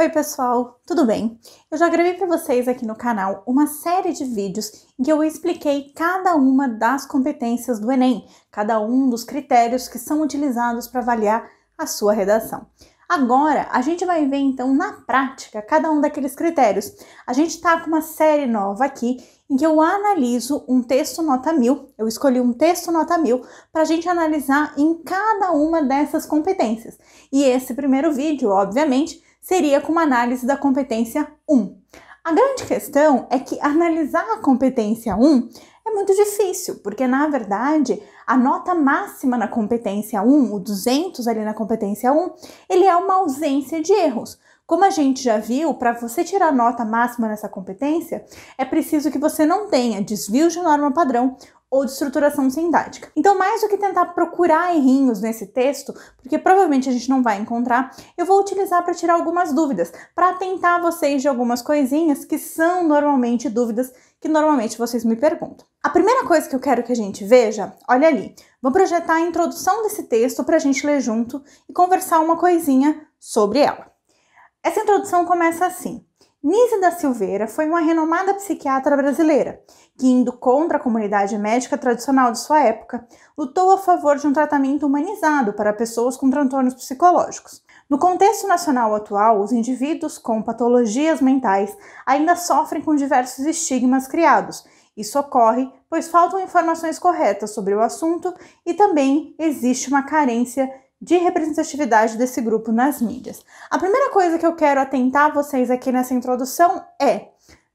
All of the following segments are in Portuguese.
Oi, pessoal, tudo bem? Eu já gravei para vocês aqui no canal uma série de vídeos em que eu expliquei cada uma das competências do Enem, cada um dos critérios que são utilizados para avaliar a sua redação. Agora, a gente vai ver então na prática cada um daqueles critérios. A gente está com uma série nova aqui em que eu analiso um texto nota mil, eu escolhi um texto nota mil para a gente analisar em cada uma dessas competências. E esse primeiro vídeo, obviamente, seria com uma análise da competência 1. A grande questão é que analisar a competência 1 é muito difícil, porque na verdade a nota máxima na competência 1, o 200 ali na competência 1, ele é uma ausência de erros. Como a gente já viu, para você tirar nota máxima nessa competência, é preciso que você não tenha desvio de norma padrão ou de estruturação sintática. Então, mais do que tentar procurar errinhos nesse texto, porque provavelmente a gente não vai encontrar, eu vou utilizar para tirar algumas dúvidas, para atentar vocês de algumas coisinhas que são normalmente dúvidas que normalmente vocês me perguntam. A primeira coisa que eu quero que a gente veja, olha ali, vou projetar a introdução desse texto para a gente ler junto e conversar uma coisinha sobre ela. Essa introdução começa assim: Nise da Silveira foi uma renomada psiquiatra brasileira, que, indo contra a comunidade médica tradicional de sua época, lutou a favor de um tratamento humanizado para pessoas com transtornos psicológicos. No contexto nacional atual, os indivíduos com patologias mentais ainda sofrem com diversos estigmas criados. Isso ocorre pois faltam informações corretas sobre o assunto e também existe uma carência de representatividade desse grupo nas mídias. A primeira coisa que eu quero atentar vocês aqui nessa introdução é: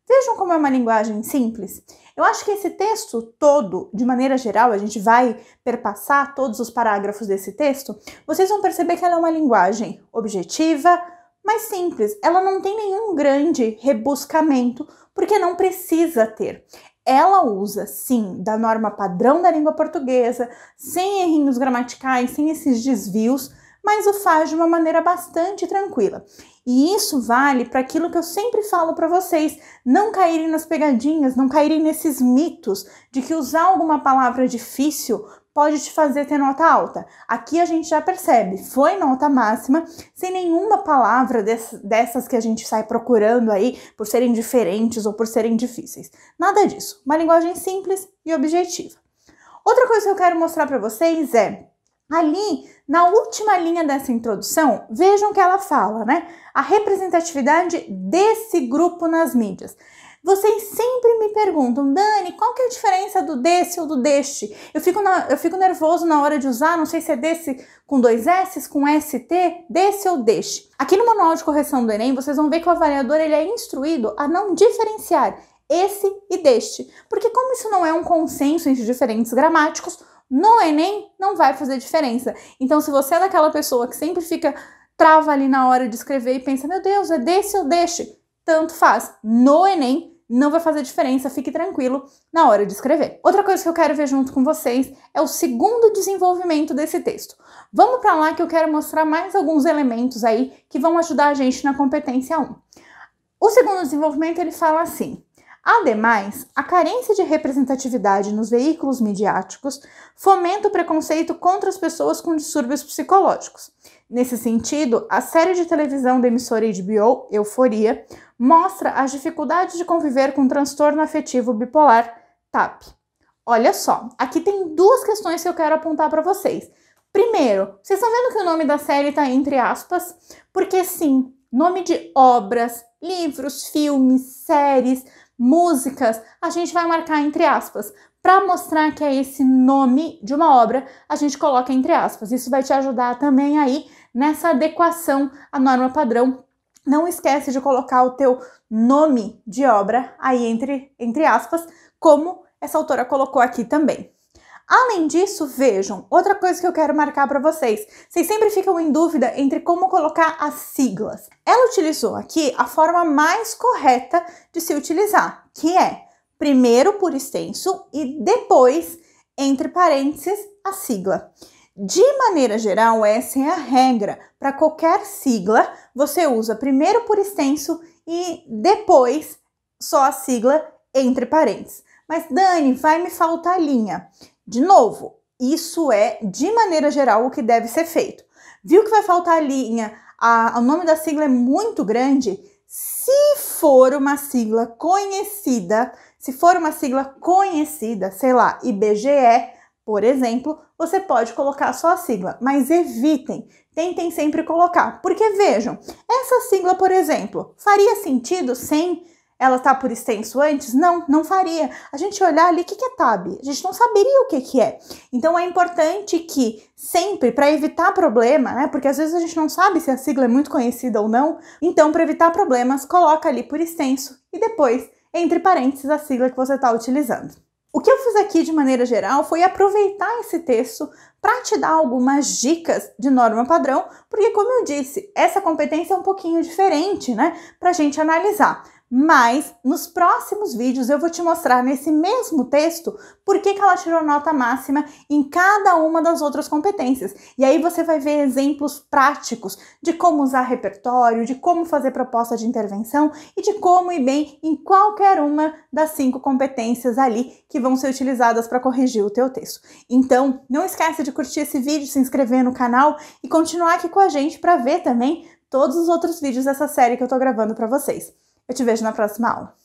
vejam como é uma linguagem simples. Eu acho que esse texto todo, de maneira geral, a gente vai perpassar todos os parágrafos desse texto, vocês vão perceber que ela é uma linguagem objetiva, mas simples. Ela não tem nenhum grande rebuscamento, porque não precisa ter ela usa, sim, da norma padrão da língua portuguesa, sem errinhos gramaticais, sem esses desvios, mas o faz de uma maneira bastante tranquila. E isso vale para aquilo que eu sempre falo para vocês: não caírem nas pegadinhas, não caírem nesses mitos de que usar alguma palavra difícil pode te fazer ter nota alta. Aqui a gente já percebe, foi nota máxima, sem nenhuma palavra dessas que a gente sai procurando aí por serem diferentes ou por serem difíceis. Nada disso. Uma linguagem simples e objetiva. Outra coisa que eu quero mostrar para vocês é Ali, na última linha dessa introdução, vejam que ela fala, né? A representatividade desse grupo nas mídias. Vocês sempre me perguntam, Dani, qual que é a diferença do desse ou do deste? Eu fico, na, eu fico nervoso na hora de usar, não sei se é desse com dois S, com ST, desse ou deste. Aqui no Manual de Correção do Enem, vocês vão ver que o avaliador ele é instruído a não diferenciar esse e deste, porque como isso não é um consenso entre diferentes gramáticos, no Enem não vai fazer diferença. Então, se você é daquela pessoa que sempre fica trava ali na hora de escrever e pensa, meu Deus, é desse ou deste, tanto faz. No Enem não vai fazer diferença, fique tranquilo na hora de escrever. Outra coisa que eu quero ver junto com vocês é o segundo desenvolvimento desse texto. Vamos para lá que eu quero mostrar mais alguns elementos aí que vão ajudar a gente na competência 1. O segundo desenvolvimento ele fala assim: Ademais, a carência de representatividade nos veículos midiáticos fomenta o preconceito contra as pessoas com distúrbios psicológicos. Nesse sentido, a série de televisão da emissora HBO, Euforia, mostra as dificuldades de conviver com transtorno afetivo bipolar, TAP. Olha só, aqui tem duas questões que eu quero apontar para vocês. Primeiro, vocês estão vendo que o nome da série está entre aspas? Porque sim, nome de obras, livros, filmes, séries músicas, a gente vai marcar entre aspas. Para mostrar que é esse nome de uma obra, a gente coloca entre aspas. Isso vai te ajudar também aí nessa adequação à norma padrão. Não esquece de colocar o teu nome de obra aí entre, entre aspas, como essa autora colocou aqui também. Além disso, vejam, outra coisa que eu quero marcar para vocês. Vocês sempre ficam em dúvida entre como colocar as siglas. Ela utilizou aqui a forma mais correta de se utilizar, que é primeiro por extenso e depois, entre parênteses, a sigla. De maneira geral, essa é a regra. Para qualquer sigla, você usa primeiro por extenso e depois só a sigla entre parênteses. Mas Dani, vai me faltar linha. De novo, isso é, de maneira geral, o que deve ser feito. Viu que vai faltar a linha, a, o nome da sigla é muito grande? Se for uma sigla conhecida, se for uma sigla conhecida, sei lá, IBGE, por exemplo, você pode colocar só a sigla, mas evitem, tentem sempre colocar, porque vejam, essa sigla, por exemplo, faria sentido sem ela tá por extenso antes? Não, não faria. A gente olhar ali, o que, que é tab? A gente não saberia o que, que é. Então é importante que sempre, para evitar problema, né? Porque às vezes a gente não sabe se a sigla é muito conhecida ou não. Então, para evitar problemas, coloca ali por extenso e depois, entre parênteses, a sigla que você está utilizando. O que eu fiz aqui de maneira geral foi aproveitar esse texto para te dar algumas dicas de norma padrão, porque como eu disse, essa competência é um pouquinho diferente, né, para a gente analisar. Mas nos próximos vídeos eu vou te mostrar nesse mesmo texto por que, que ela tirou nota máxima em cada uma das outras competências. E aí você vai ver exemplos práticos de como usar repertório, de como fazer proposta de intervenção e de como ir bem em qualquer uma das cinco competências ali que vão ser utilizadas para corrigir o teu texto. Então, não esquece de curtir esse vídeo, se inscrever no canal e continuar aqui com a gente para ver também todos os outros vídeos dessa série que eu estou gravando para vocês. Eu te vejo na próxima aula.